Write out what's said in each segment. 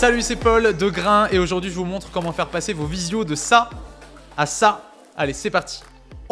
Salut, c'est Paul de Grain et aujourd'hui je vous montre comment faire passer vos visios de ça à ça. Allez, c'est parti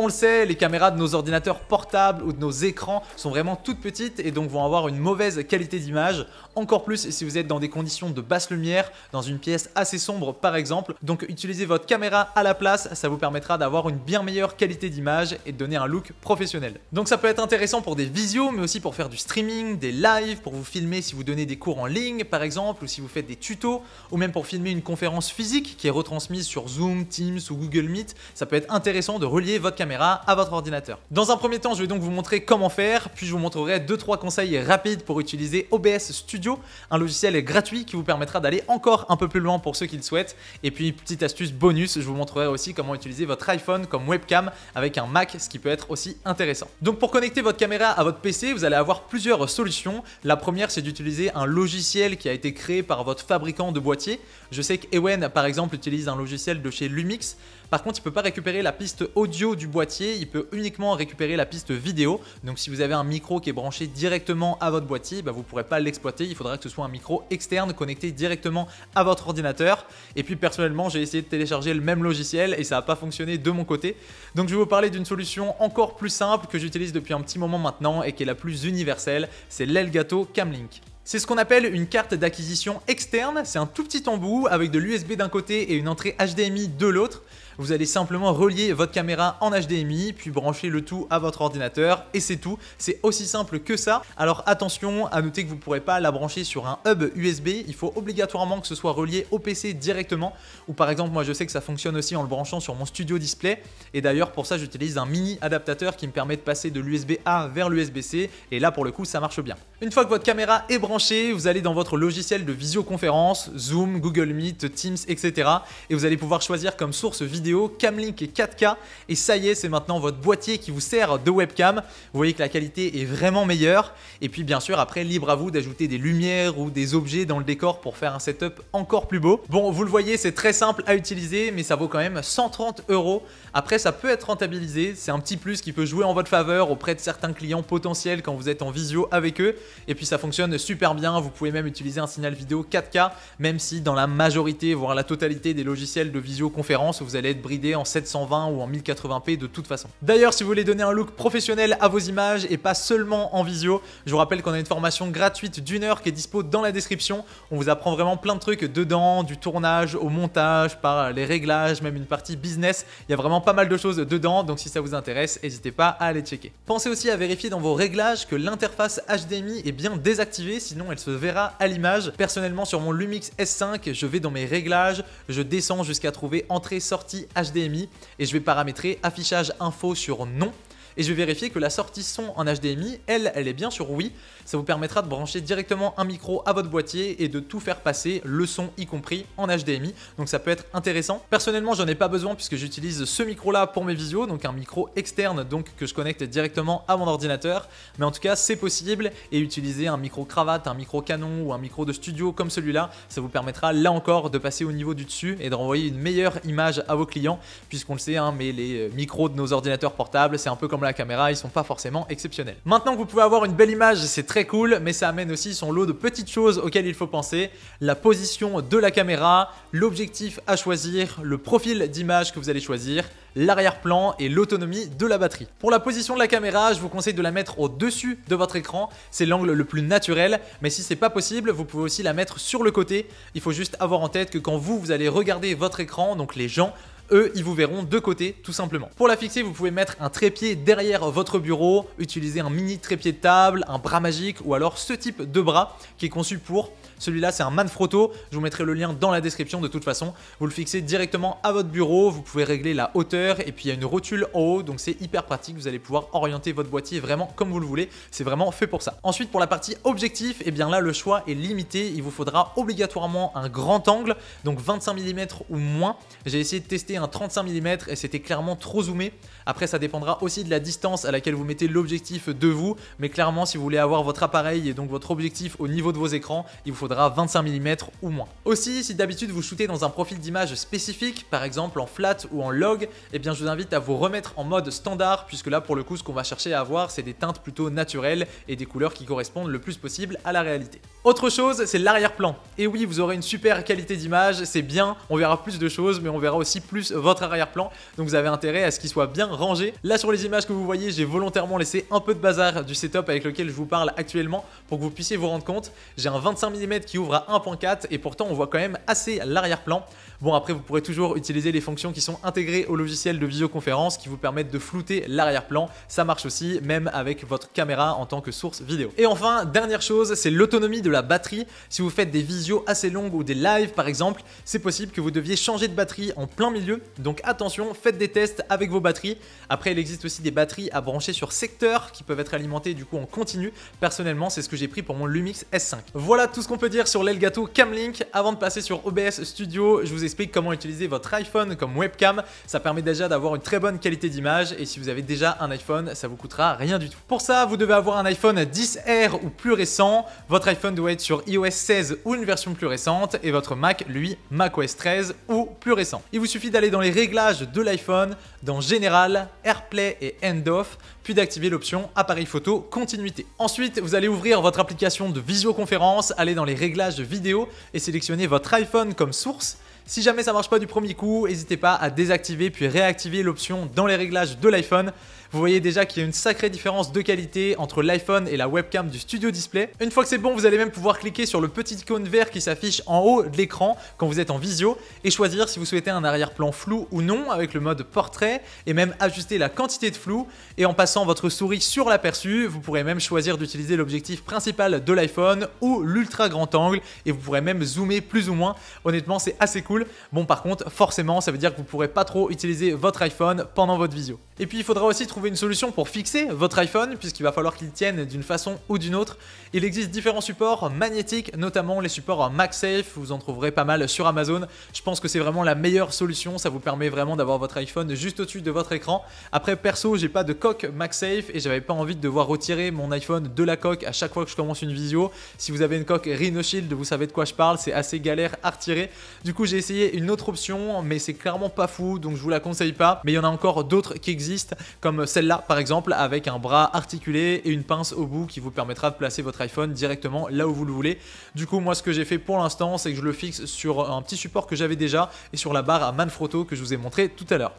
on le sait, les caméras de nos ordinateurs portables ou de nos écrans sont vraiment toutes petites et donc vont avoir une mauvaise qualité d'image, encore plus si vous êtes dans des conditions de basse lumière, dans une pièce assez sombre par exemple. Donc utilisez votre caméra à la place, ça vous permettra d'avoir une bien meilleure qualité d'image et de donner un look professionnel. Donc ça peut être intéressant pour des visios, mais aussi pour faire du streaming, des lives, pour vous filmer si vous donnez des cours en ligne par exemple, ou si vous faites des tutos, ou même pour filmer une conférence physique qui est retransmise sur Zoom, Teams ou Google Meet. Ça peut être intéressant de relier votre caméra à votre ordinateur. Dans un premier temps, je vais donc vous montrer comment faire, puis je vous montrerai 2-3 conseils rapides pour utiliser OBS Studio, un logiciel gratuit qui vous permettra d'aller encore un peu plus loin pour ceux qui le souhaitent. Et puis, petite astuce bonus, je vous montrerai aussi comment utiliser votre iPhone comme webcam avec un Mac, ce qui peut être aussi intéressant. Donc pour connecter votre caméra à votre PC, vous allez avoir plusieurs solutions. La première, c'est d'utiliser un logiciel qui a été créé par votre fabricant de boîtier. Je sais que Ewen, par exemple, utilise un logiciel de chez Lumix par contre, il ne peut pas récupérer la piste audio du boîtier, il peut uniquement récupérer la piste vidéo. Donc si vous avez un micro qui est branché directement à votre boîtier, bah, vous ne pourrez pas l'exploiter, il faudra que ce soit un micro externe connecté directement à votre ordinateur. Et puis personnellement, j'ai essayé de télécharger le même logiciel et ça n'a pas fonctionné de mon côté. Donc je vais vous parler d'une solution encore plus simple que j'utilise depuis un petit moment maintenant et qui est la plus universelle, c'est l'Elgato Camlink. C'est ce qu'on appelle une carte d'acquisition externe, c'est un tout petit embout avec de l'USB d'un côté et une entrée HDMI de l'autre. Vous allez simplement relier votre caméra en HDMI, puis brancher le tout à votre ordinateur et c'est tout. C'est aussi simple que ça. Alors attention, à noter que vous ne pourrez pas la brancher sur un hub USB. Il faut obligatoirement que ce soit relié au PC directement. Ou par exemple, moi je sais que ça fonctionne aussi en le branchant sur mon Studio Display. Et d'ailleurs, pour ça, j'utilise un mini adaptateur qui me permet de passer de l'USB A vers l'USB C. Et là, pour le coup, ça marche bien. Une fois que votre caméra est branchée, vous allez dans votre logiciel de visioconférence, Zoom, Google Meet, Teams, etc. Et vous allez pouvoir choisir comme source vidéo Camlink et 4K. Et ça y est, c'est maintenant votre boîtier qui vous sert de webcam. Vous voyez que la qualité est vraiment meilleure. Et puis bien sûr, après, libre à vous d'ajouter des lumières ou des objets dans le décor pour faire un setup encore plus beau. Bon, vous le voyez, c'est très simple à utiliser, mais ça vaut quand même 130 euros. Après, ça peut être rentabilisé. C'est un petit plus qui peut jouer en votre faveur auprès de certains clients potentiels quand vous êtes en visio avec eux. Et puis ça fonctionne super bien, vous pouvez même utiliser un signal vidéo 4K, même si dans la majorité, voire la totalité des logiciels de visioconférence, vous allez être bridé en 720 ou en 1080p de toute façon. D'ailleurs, si vous voulez donner un look professionnel à vos images et pas seulement en visio, je vous rappelle qu'on a une formation gratuite d'une heure qui est dispo dans la description. On vous apprend vraiment plein de trucs dedans, du tournage au montage, par les réglages, même une partie business. Il y a vraiment pas mal de choses dedans, donc si ça vous intéresse, n'hésitez pas à aller checker. Pensez aussi à vérifier dans vos réglages que l'interface HDMI est bien désactivée, sinon elle se verra à l'image. Personnellement, sur mon Lumix S5, je vais dans mes réglages, je descends jusqu'à trouver entrée-sortie HDMI et je vais paramétrer affichage info sur non et je vais vérifier que la sortie son en HDMI, elle, elle est bien sur oui Ça vous permettra de brancher directement un micro à votre boîtier et de tout faire passer, le son y compris, en HDMI. Donc ça peut être intéressant. Personnellement, j'en ai pas besoin puisque j'utilise ce micro-là pour mes visios, donc un micro externe donc que je connecte directement à mon ordinateur. Mais en tout cas, c'est possible et utiliser un micro cravate, un micro canon ou un micro de studio comme celui-là, ça vous permettra là encore de passer au niveau du dessus et de renvoyer une meilleure image à vos clients puisqu'on le sait, hein, mais les micros de nos ordinateurs portables, c'est un peu comme la la caméra, ils sont pas forcément exceptionnels. Maintenant que vous pouvez avoir une belle image, c'est très cool, mais ça amène aussi son lot de petites choses auxquelles il faut penser. La position de la caméra, l'objectif à choisir, le profil d'image que vous allez choisir, l'arrière-plan et l'autonomie de la batterie. Pour la position de la caméra, je vous conseille de la mettre au-dessus de votre écran, c'est l'angle le plus naturel, mais si c'est pas possible, vous pouvez aussi la mettre sur le côté. Il faut juste avoir en tête que quand vous, vous allez regarder votre écran, donc les gens, eux, ils vous verront de côté tout simplement. Pour la fixer, vous pouvez mettre un trépied derrière votre bureau, utiliser un mini trépied de table, un bras magique ou alors ce type de bras qui est conçu pour celui-là, c'est un Manfrotto. Je vous mettrai le lien dans la description de toute façon. Vous le fixez directement à votre bureau. Vous pouvez régler la hauteur et puis il y a une rotule en haut. Donc c'est hyper pratique. Vous allez pouvoir orienter votre boîtier vraiment comme vous le voulez. C'est vraiment fait pour ça. Ensuite, pour la partie objectif, et eh bien là, le choix est limité. Il vous faudra obligatoirement un grand angle, donc 25 mm ou moins. J'ai essayé de tester un 35 mm et c'était clairement trop zoomé. Après, ça dépendra aussi de la distance à laquelle vous mettez l'objectif de vous. Mais clairement, si vous voulez avoir votre appareil et donc votre objectif au niveau de vos écrans, il vous faudra faudra 25 mm ou moins. Aussi, si d'habitude vous shootez dans un profil d'image spécifique, par exemple en flat ou en log, eh bien je vous invite à vous remettre en mode standard, puisque là pour le coup ce qu'on va chercher à avoir c'est des teintes plutôt naturelles et des couleurs qui correspondent le plus possible à la réalité. Autre chose, c'est l'arrière-plan. Et oui, vous aurez une super qualité d'image, c'est bien, on verra plus de choses, mais on verra aussi plus votre arrière-plan, donc vous avez intérêt à ce qu'il soit bien rangé. Là, sur les images que vous voyez, j'ai volontairement laissé un peu de bazar du setup avec lequel je vous parle actuellement pour que vous puissiez vous rendre compte. J'ai un 25 mm qui ouvre à 1.4 et pourtant, on voit quand même assez l'arrière-plan. Bon, après, vous pourrez toujours utiliser les fonctions qui sont intégrées au logiciel de visioconférence qui vous permettent de flouter l'arrière-plan. Ça marche aussi, même avec votre caméra en tant que source vidéo. Et enfin, dernière chose, c'est l'autonomie de la batterie. Si vous faites des visios assez longues ou des lives par exemple, c'est possible que vous deviez changer de batterie en plein milieu. Donc attention, faites des tests avec vos batteries. Après, il existe aussi des batteries à brancher sur secteur qui peuvent être alimentées du coup en continu. Personnellement, c'est ce que j'ai pris pour mon Lumix S5. Voilà tout ce qu'on peut dire sur l'Elgato Cam Link. Avant de passer sur OBS Studio, je vous explique comment utiliser votre iPhone comme webcam. Ça permet déjà d'avoir une très bonne qualité d'image et si vous avez déjà un iPhone, ça vous coûtera rien du tout. Pour ça, vous devez avoir un iPhone 10R ou plus récent. Votre iPhone doit être sur iOS 16 ou une version plus récente et votre Mac, lui, macOS 13 ou plus récent. Il vous suffit d'aller dans les réglages de l'iPhone, dans Général, AirPlay et End Off, puis d'activer l'option Appareil photo continuité. Ensuite, vous allez ouvrir votre application de visioconférence, aller dans les réglages vidéo et sélectionner votre iPhone comme source. Si jamais ça marche pas du premier coup, n'hésitez pas à désactiver puis réactiver l'option dans les réglages de l'iPhone. Vous voyez déjà qu'il y a une sacrée différence de qualité entre l'iPhone et la webcam du Studio Display. Une fois que c'est bon, vous allez même pouvoir cliquer sur le petit icône vert qui s'affiche en haut de l'écran quand vous êtes en visio et choisir si vous souhaitez un arrière-plan flou ou non avec le mode portrait et même ajuster la quantité de flou et en passant votre souris sur l'aperçu, vous pourrez même choisir d'utiliser l'objectif principal de l'iPhone ou l'ultra grand angle et vous pourrez même zoomer plus ou moins. Honnêtement, c'est assez cool. Bon, par contre, forcément, ça veut dire que vous ne pourrez pas trop utiliser votre iPhone pendant votre visio. Et puis, il faudra aussi trouver une solution pour fixer votre iPhone, puisqu'il va falloir qu'il tienne d'une façon ou d'une autre. Il existe différents supports magnétiques, notamment les supports MagSafe, vous en trouverez pas mal sur Amazon. Je pense que c'est vraiment la meilleure solution, ça vous permet vraiment d'avoir votre iPhone juste au-dessus de votre écran. Après, perso, j'ai pas de coque MagSafe et j'avais pas envie de devoir retirer mon iPhone de la coque à chaque fois que je commence une visio. Si vous avez une coque Rhino Shield, vous savez de quoi je parle, c'est assez galère à retirer. Du coup, j'ai essayé une autre option, mais c'est clairement pas fou, donc je vous la conseille pas. Mais il y en a encore d'autres qui existent, comme celle-là par exemple avec un bras articulé et une pince au bout qui vous permettra de placer votre iPhone directement là où vous le voulez. Du coup moi ce que j'ai fait pour l'instant c'est que je le fixe sur un petit support que j'avais déjà et sur la barre à manfrotto que je vous ai montré tout à l'heure.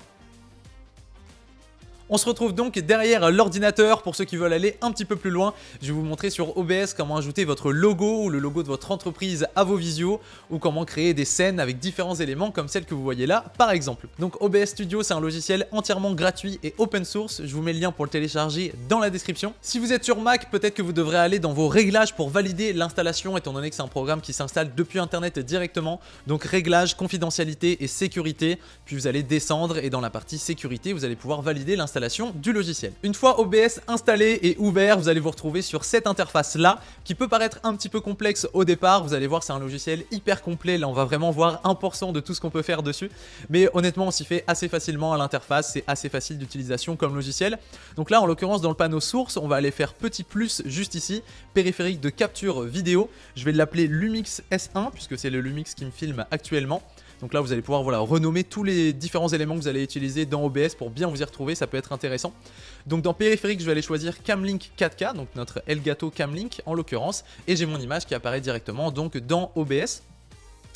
On se retrouve donc derrière l'ordinateur pour ceux qui veulent aller un petit peu plus loin. Je vais vous montrer sur OBS comment ajouter votre logo ou le logo de votre entreprise à vos visios ou comment créer des scènes avec différents éléments comme celle que vous voyez là par exemple. Donc OBS Studio c'est un logiciel entièrement gratuit et open source. Je vous mets le lien pour le télécharger dans la description. Si vous êtes sur Mac, peut-être que vous devrez aller dans vos réglages pour valider l'installation étant donné que c'est un programme qui s'installe depuis internet directement. Donc réglages, confidentialité et sécurité. Puis vous allez descendre et dans la partie sécurité vous allez pouvoir valider l'installation du logiciel. Une fois OBS installé et ouvert, vous allez vous retrouver sur cette interface là, qui peut paraître un petit peu complexe au départ, vous allez voir c'est un logiciel hyper complet, là on va vraiment voir 1% de tout ce qu'on peut faire dessus, mais honnêtement on s'y fait assez facilement à l'interface, c'est assez facile d'utilisation comme logiciel. Donc là en l'occurrence dans le panneau source, on va aller faire petit plus juste ici, périphérique de capture vidéo, je vais l'appeler Lumix S1 puisque c'est le Lumix qui me filme actuellement. Donc là, vous allez pouvoir voilà, renommer tous les différents éléments que vous allez utiliser dans OBS pour bien vous y retrouver, ça peut être intéressant. Donc dans périphérique, je vais aller choisir Camlink 4K, donc notre Elgato Camlink en l'occurrence, et j'ai mon image qui apparaît directement donc dans OBS.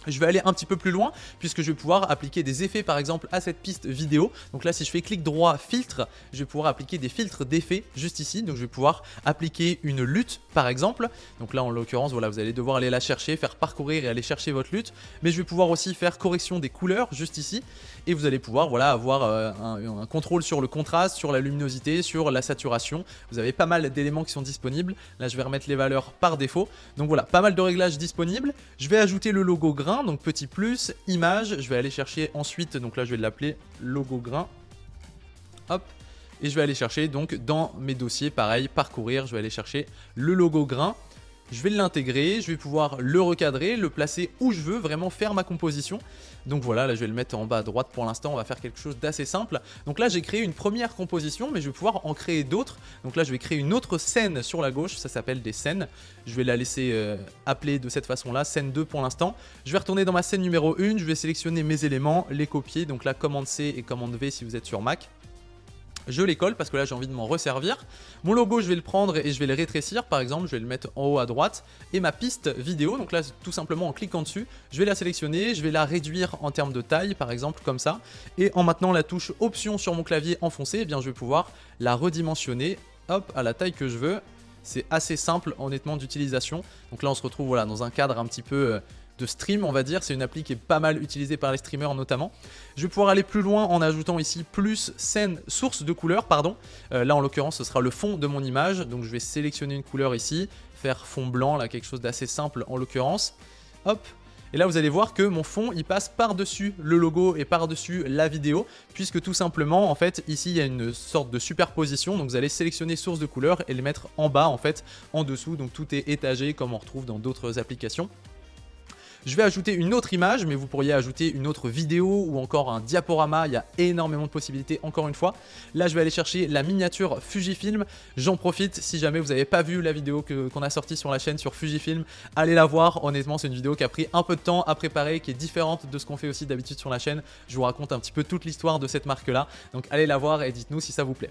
Je vais aller un petit peu plus loin puisque je vais pouvoir appliquer des effets par exemple à cette piste vidéo. Donc là si je fais clic droit filtre, je vais pouvoir appliquer des filtres d'effets juste ici. Donc je vais pouvoir appliquer une lutte par exemple. Donc là en l'occurrence voilà vous allez devoir aller la chercher, faire parcourir et aller chercher votre lutte. Mais je vais pouvoir aussi faire correction des couleurs juste ici. Et vous allez pouvoir voilà avoir euh, un, un, contrôle sur le contraste, sur la luminosité, sur la saturation. Vous avez pas mal d'éléments qui sont disponibles. Là je vais remettre les valeurs par défaut. Donc voilà pas mal de réglages disponibles. Je vais ajouter le logo grain donc petit plus, image, je vais aller chercher ensuite, donc là je vais l'appeler logo grain, hop, et je vais aller chercher donc dans mes dossiers, pareil, parcourir, je vais aller chercher le logo grain, je vais l'intégrer, je vais pouvoir le recadrer, le placer où je veux, vraiment faire ma composition. Donc voilà, là je vais le mettre en bas à droite pour l'instant, on va faire quelque chose d'assez simple. Donc là j'ai créé une première composition, mais je vais pouvoir en créer d'autres. Donc là je vais créer une autre scène sur la gauche, ça s'appelle des scènes. Je vais la laisser euh, appeler de cette façon-là, scène 2 pour l'instant. Je vais retourner dans ma scène numéro 1, je vais sélectionner mes éléments, les copier. Donc là commande C et commande V si vous êtes sur Mac je les colle parce que là j'ai envie de m'en resservir. Mon logo je vais le prendre et je vais le rétrécir par exemple, je vais le mettre en haut à droite et ma piste vidéo, donc là tout simplement en cliquant dessus, je vais la sélectionner, je vais la réduire en termes de taille par exemple comme ça et en maintenant la touche option sur mon clavier enfoncé, eh bien je vais pouvoir la redimensionner hop à la taille que je veux c'est assez simple honnêtement d'utilisation. Donc là on se retrouve voilà, dans un cadre un petit peu euh, de stream, on va dire. C'est une appli qui est pas mal utilisée par les streamers notamment. Je vais pouvoir aller plus loin en ajoutant ici plus scène source de couleur, pardon. Euh, là, en l'occurrence, ce sera le fond de mon image. Donc, je vais sélectionner une couleur ici, faire fond blanc, là, quelque chose d'assez simple en l'occurrence. Hop, et là, vous allez voir que mon fond, il passe par-dessus le logo et par-dessus la vidéo, puisque tout simplement, en fait, ici, il y a une sorte de superposition. Donc, vous allez sélectionner source de couleur et les mettre en bas, en fait, en dessous. Donc, tout est étagé comme on retrouve dans d'autres applications. Je vais ajouter une autre image, mais vous pourriez ajouter une autre vidéo ou encore un diaporama. Il y a énormément de possibilités, encore une fois. Là, je vais aller chercher la miniature Fujifilm. J'en profite, si jamais vous n'avez pas vu la vidéo qu'on a sortie sur la chaîne sur Fujifilm, allez la voir. Honnêtement, c'est une vidéo qui a pris un peu de temps à préparer, qui est différente de ce qu'on fait aussi d'habitude sur la chaîne. Je vous raconte un petit peu toute l'histoire de cette marque-là. Donc allez la voir et dites-nous si ça vous plaît.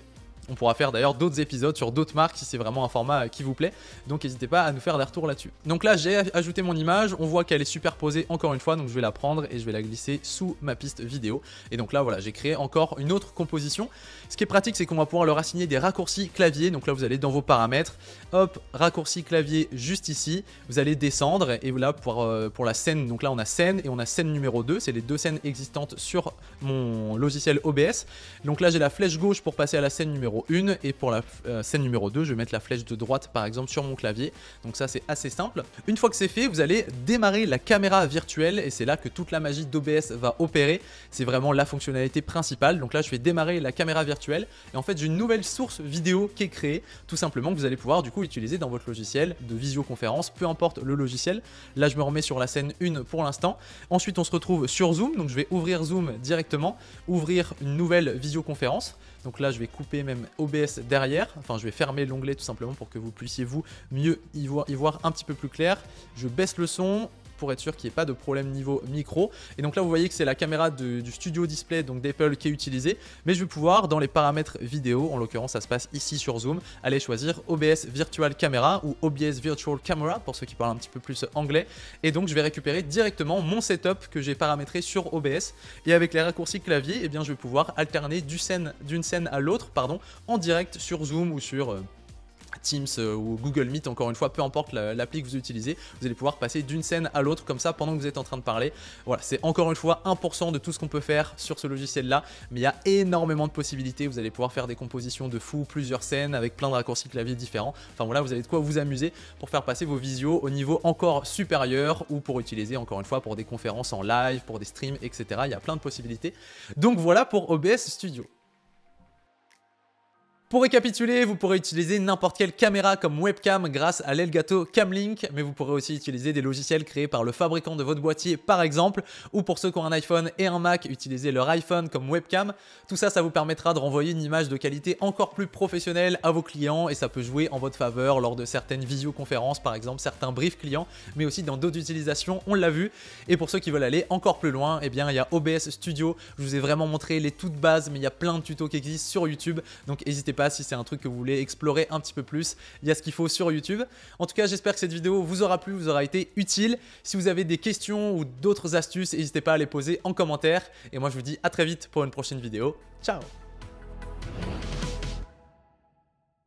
On pourra faire d'ailleurs d'autres épisodes sur d'autres marques si c'est vraiment un format euh, qui vous plaît. Donc n'hésitez pas à nous faire des retours là-dessus. Donc là j'ai ajouté mon image, on voit qu'elle est superposée encore une fois, donc je vais la prendre et je vais la glisser sous ma piste vidéo. Et donc là voilà, j'ai créé encore une autre composition. Ce qui est pratique c'est qu'on va pouvoir leur assigner des raccourcis clavier. Donc là vous allez dans vos paramètres, hop, raccourcis clavier juste ici, vous allez descendre et là pour, euh, pour la scène, donc là on a scène et on a scène numéro 2, c'est les deux scènes existantes sur mon logiciel OBS. Donc là j'ai la flèche gauche pour passer à la scène numéro une et pour la euh, scène numéro 2, je vais mettre la flèche de droite par exemple sur mon clavier. Donc ça c'est assez simple. Une fois que c'est fait, vous allez démarrer la caméra virtuelle et c'est là que toute la magie d'OBS va opérer. C'est vraiment la fonctionnalité principale. Donc là je vais démarrer la caméra virtuelle et en fait j'ai une nouvelle source vidéo qui est créée tout simplement que vous allez pouvoir du coup utiliser dans votre logiciel de visioconférence, peu importe le logiciel. Là je me remets sur la scène 1 pour l'instant. Ensuite on se retrouve sur Zoom, donc je vais ouvrir Zoom directement, ouvrir une nouvelle visioconférence. Donc là, je vais couper même OBS derrière. Enfin, je vais fermer l'onglet tout simplement pour que vous puissiez vous mieux y voir, y voir un petit peu plus clair. Je baisse le son pour être sûr qu'il n'y ait pas de problème niveau micro. Et donc là, vous voyez que c'est la caméra du Studio Display donc d'Apple qui est utilisée. Mais je vais pouvoir, dans les paramètres vidéo, en l'occurrence, ça se passe ici sur Zoom, aller choisir OBS Virtual Camera ou OBS Virtual Camera pour ceux qui parlent un petit peu plus anglais. Et donc, je vais récupérer directement mon setup que j'ai paramétré sur OBS. Et avec les raccourcis clavier, et eh bien, je vais pouvoir alterner d'une scène, scène à l'autre, pardon, en direct sur Zoom ou sur... Euh, Teams euh, ou Google Meet, encore une fois, peu importe l'appli que vous utilisez, vous allez pouvoir passer d'une scène à l'autre comme ça pendant que vous êtes en train de parler. Voilà, c'est encore une fois 1% de tout ce qu'on peut faire sur ce logiciel-là, mais il y a énormément de possibilités. Vous allez pouvoir faire des compositions de fou, plusieurs scènes avec plein de raccourcis clavier différents. Enfin voilà, vous avez de quoi vous amuser pour faire passer vos visios au niveau encore supérieur ou pour utiliser encore une fois pour des conférences en live, pour des streams, etc. Il y a plein de possibilités. Donc voilà pour OBS Studio. Pour récapituler, vous pourrez utiliser n'importe quelle caméra comme webcam grâce à l'Elgato Camlink, mais vous pourrez aussi utiliser des logiciels créés par le fabricant de votre boîtier par exemple, ou pour ceux qui ont un iPhone et un Mac, utiliser leur iPhone comme webcam. Tout ça, ça vous permettra de renvoyer une image de qualité encore plus professionnelle à vos clients et ça peut jouer en votre faveur lors de certaines visioconférences par exemple, certains briefs clients, mais aussi dans d'autres utilisations, on l'a vu. Et pour ceux qui veulent aller encore plus loin, eh bien il y a OBS Studio, je vous ai vraiment montré les toutes bases, mais il y a plein de tutos qui existent sur YouTube, donc n'hésitez pas si c'est un truc que vous voulez explorer un petit peu plus, il y a ce qu'il faut sur YouTube. En tout cas, j'espère que cette vidéo vous aura plu, vous aura été utile. Si vous avez des questions ou d'autres astuces, n'hésitez pas à les poser en commentaire. Et moi, je vous dis à très vite pour une prochaine vidéo. Ciao